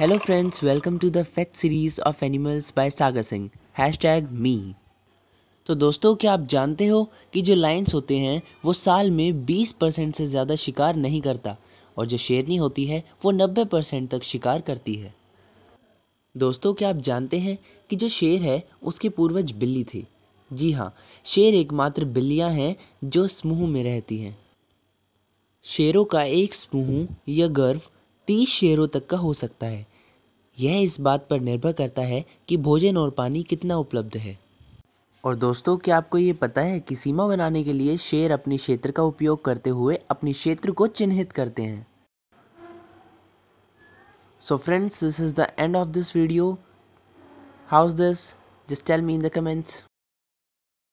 hello friends welcome to the fact series of animals by Sagar Singh hashtag me तो दोस्तों क्या आप जानते हो कि जो लाइन्स होते हैं वो साल में 20 परसेंट से ज़्यादा शिकार नहीं करता और जो शेरनी होती है वो 90 परसेंट तक शिकार करती है दोस्तों क्या आप जानते हैं कि जो शेर है उसके पूर्वज बिल्ली थी जी हाँ शेर एकमात्र बिल्लियाँ हैं जो समूह में रहती हैं शेरों का एक समूह या गर्व तीस शेयरों तक का हो सकता है यह इस बात पर निर्भर करता है कि भोजन और पानी कितना उपलब्ध है और दोस्तों क्या आपको ये पता है कि सीमा बनाने के लिए शेर अपने क्षेत्र का उपयोग करते हुए अपने क्षेत्र को चिन्हित करते हैं so friends this is the end of this video how's this just tell me in the comments